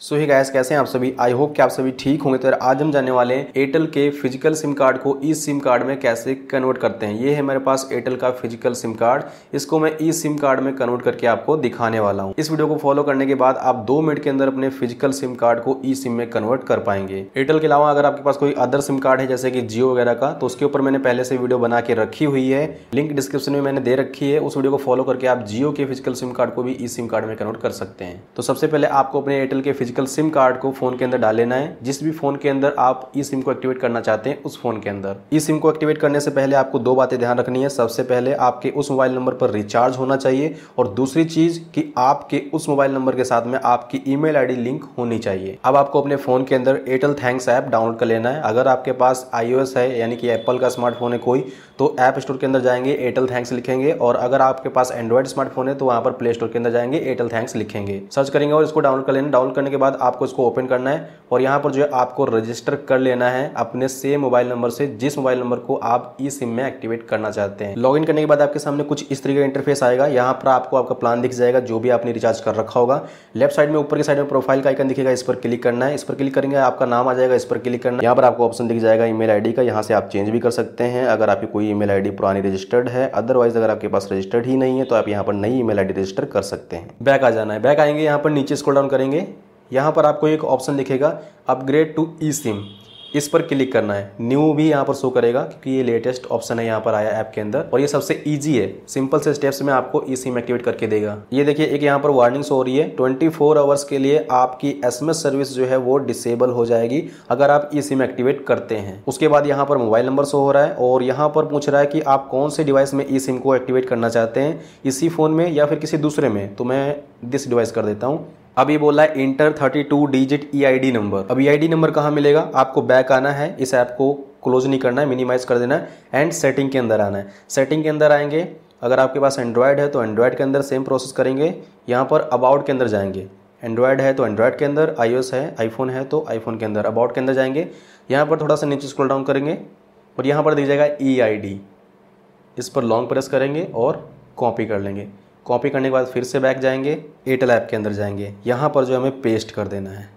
सो ही gas कैसे हैं आप सभी आई होप कि आप सभी ठीक होंगे तो आज हम जाने वाले हैं एयरटेल के फिजिकल सिम कार्ड को ई सिम कार्ड में कैसे कन्वर्ट करते हैं ये है मेरे पास एयरटेल का फिजिकल सिम कार्ड इसको मैं ई सिम कार्ड में कन्वर्ट करके आपको दिखाने वाला हूँ इस वीडियो को फॉलो करने के बाद आप दो मिनट के अंदर अपने फिजिकल सिम कार्ड को ई सिम में कन्वर्ट कर पाएंगे एयरटेल के अलावा अगर आपके पास कोई अदर सिम कार्ड है जैसे कि जियो वगैरह का तो उसके ऊपर मैंने पहले से वीडियो बना के रखी हुई है लिंक डिस्क्रिप्शन में मैंने दे रखी है उस वीडियो को फॉलो करके आप जियो के फिजिकल सिम कार्ड को भी ई सिम कार्ड में कन्वर्ट कर सकते हैं तो सबसे पहले आपको अपने एयरटेल के फिजिकल सिम कार्ड को फोन के अंदर डाल लेना है जिस भी फोन के अंदर आप ई सिम को एक्टिवेट करना चाहते हैं उस फोन के अंदर ई सिम को एक्टिवेट करने से पहले आपको दो बातें ध्यान रखनी है सबसे पहले आपके उस मोबाइल नंबर पर रिचार्ज होना चाहिए और दूसरी चीज कि आपके उस मोबाइल नंबर के साथ में आपकी ई मेल लिंक होनी चाहिए अब आपको अपने फोन के अंदर एयरटेल थैंक्स ऐप डाउनलोड कर लेना है अगर आपके पास आईओ है यानी कि एप्पल का स्मार्टफोन है कोई तो ऐप स्टोर के अंदर जाएंगे एयरटेल थैंक्स लिखेंगे और अगर आपके पास एंड्रॉइड स्मार्टफोन है तो वहां पर प्ले स्टोर के अंदर जाएंगे एयरटेल थैंक्स लिखेंगे सर्च करेंगे और इसको डाउनलोड कर लेना डाउनलोड करने के के बाद आपको इसको ओपन करना है और यहाँ पर जो है आपको रजिस्टर कर लेना है अपने सेम मोबाइल नंबर से जिस मोबाइल नंबर को आप ई e सिम में एक्टिवेट करना चाहते हैं लॉगिन करने के बाद आपके सामने कुछ इस तरीके का इंटरफेस आएगा यहाँ पर आपको आपका प्लान दिख जाएगा जो भी आपने रिचार्ज कर रखा होगा लेफ्ट साइड में ऊपर की साइड में प्रोफाइल का आइकन दिखेगा इस पर क्लिक करना है इस पर क्लिक करेंगे आपका नाम आ जाएगा इस पर क्लिक करना यहाँ पर आपको ऑप्शन दिख जाएगा ईमेल आईडी का यहाँ से आप चेंज भी कर सकते हैं अगर आपकी कोई ईमेल आईडी पुरानी रजिस्टर्ड है अदरवाइज अगर आपके पास रजिस्टर्ड ही नहीं है तो आप यहाँ पर नई ईमेल आईडी रजिस्टर कर सकते हैं बैक आ जाना है बैक आएंगे यहाँ पर नीचे स्कोल डाउन करेंगे यहाँ पर आपको एक ऑप्शन दिखेगा अपग्रेड टू ई सिम इस पर क्लिक करना है न्यू भी यहाँ पर शो करेगा क्योंकि ये लेटेस्ट ऑप्शन है यहाँ पर आया ऐप के अंदर और ये सबसे इजी है सिंपल से स्टेप्स में आपको ई सिम एक्टिवेट करके देगा ये देखिए एक यहाँ पर वार्निंग हो रही है 24 फोर आवर्स के लिए आपकी एसएमएस सर्विस जो है वो डिसेबल हो जाएगी अगर आप ई सिम एक्टिवेट करते हैं उसके बाद यहाँ पर मोबाइल नंबर शो हो रहा है और यहाँ पर पूछ रहा है कि आप कौन से डिवाइस में ई सिम को एक्टिवेट करना चाहते हैं इसी फ़ोन में या फिर किसी दूसरे में तो मैं दिस डिवाइस कर देता हूँ E अब ये बोला है इंटर 32 डिजिट ईआईडी नंबर अब ईआईडी नंबर कहाँ मिलेगा आपको बैक आना है इस ऐप को क्लोज नहीं करना है मिनिमाइज कर देना है एंड सेटिंग के अंदर आना है सेटिंग के अंदर आएंगे अगर आपके पास एंड्रॉयड है तो एंड्रॉयड के अंदर सेम प्रोसेस करेंगे यहाँ पर अबाउट के अंदर जाएंगे एंड्रॉयड है तो एंड्रॉयड के अंदर आईओएस है आईफोन है तो आईफोन के अंदर अबाउट के अंदर जाएंगे यहाँ पर थोड़ा सा नीचे स्क्रॉल डाउन करेंगे और यहाँ पर दी जाएगा ई आई डी इस पर लॉन्ग प्रेस करेंगे और कॉपी कर लेंगे कॉपी करने के बाद फिर से बैक जाएंगे एयरटेल ऐप के अंदर जाएंगे यहाँ पर जो हमें पेस्ट कर देना है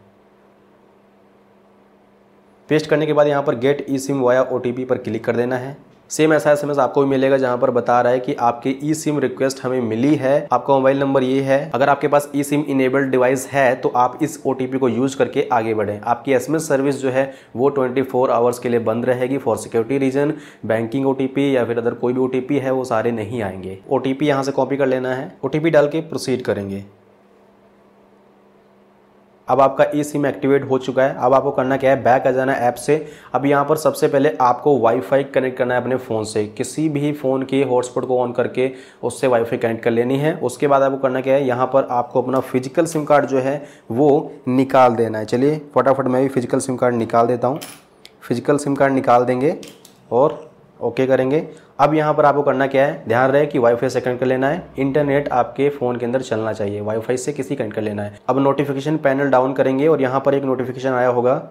पेस्ट करने के बाद यहाँ पर get e sim via O पर क्लिक कर देना है सेम ऐसा एस आपको भी मिलेगा जहां पर बता रहा है कि आपकी ई सिम रिक्वेस्ट हमें मिली है आपका मोबाइल नंबर ये है अगर आपके पास ई सिम इनेबल्ड डिवाइस है तो आप इस ओ को यूज करके आगे बढ़े आपकी एस सर्विस जो है वो ट्वेंटी आवर्स के लिए बंद रहेगी फॉर सिक्योरिटी रीजन बैंकिंग ओ या फिर अदर कोई भी ओ है वो सारे नहीं आएंगे ओ टी पी से कॉपी कर लेना है ओ डाल के प्रोसीड करेंगे अब आपका ई सिम एक्टिवेट हो चुका है अब आपको करना क्या है बैक आ जाना ऐप से अब यहाँ पर सबसे पहले आपको वाईफाई कनेक्ट करना है अपने फ़ोन से किसी भी फ़ोन के हॉटस्पॉट को ऑन करके उससे वाईफाई कनेक्ट कर लेनी है उसके बाद आपको करना क्या है यहाँ पर आपको अपना फिजिकल सिम कार्ड जो है वो निकाल देना है चलिए फटाफट मैं भी फिजिकल सिम कार्ड निकाल देता हूँ फिजिकल सिम कार्ड निकाल देंगे और ओके करेंगे अब यहाँ पर आपको करना क्या है ध्यान रहे कि वाईफाई से कनेक्ट कर लेना है इंटरनेट आपके फ़ोन के अंदर चलना चाहिए वाईफाई से किसी कनेक्ट कर लेना है अब नोटिफिकेशन पैनल डाउन करेंगे और यहाँ पर एक नोटिफिकेशन आया होगा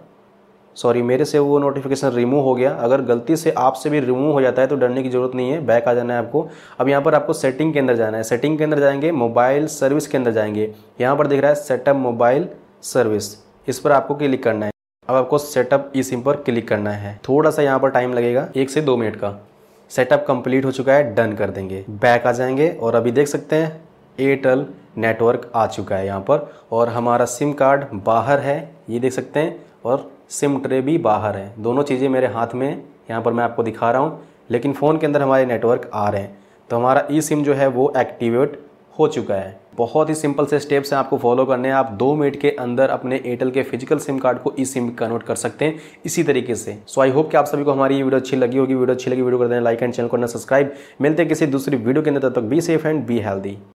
सॉरी मेरे से वो नोटिफिकेशन रिमूव हो गया अगर गलती से आपसे भी रिमूव हो जाता है तो डरने की जरूरत नहीं है बैक आ जाना है आपको अब यहाँ पर आपको सेटिंग के अंदर जाना है सेटिंग के अंदर जाएंगे मोबाइल सर्विस के अंदर जाएंगे यहाँ पर दिख रहा है सेटअप मोबाइल सर्विस इस पर आपको क्लिक करना है अब आपको सेटअप ई सिम पर क्लिक करना है थोड़ा सा यहाँ पर टाइम लगेगा एक से दो मिनट का सेटअप कंप्लीट हो चुका है डन कर देंगे बैक आ जाएंगे और अभी देख सकते हैं एयरटेल नेटवर्क आ चुका है यहाँ पर और हमारा सिम कार्ड बाहर है ये देख सकते हैं और सिम ट्रे भी बाहर है दोनों चीज़ें मेरे हाथ में यहाँ पर मैं आपको दिखा रहा हूँ लेकिन फ़ोन के अंदर हमारे नेटवर्क आ रहे हैं तो हमारा ई e सिम जो है वो एक्टिवेट हो चुका है बहुत ही सिंपल से स्टेप्स हैं आपको फॉलो करने हैं आप दो मिनट के अंदर अपने एयरटेल के फिजिकल सिम कार्ड को ई सिम कन्वर्ट कर सकते हैं इसी तरीके से सो आई होप कि आप सभी को हमारी ये वीडियो अच्छी लगी होगी वीडियो अच्छी लगी वीडियो कर देना लाइक एंड चैनल ना सब्सक्राइब मिलते हैं किसी दूसरी वीडियो के अंदर तब तक be safe and be healthy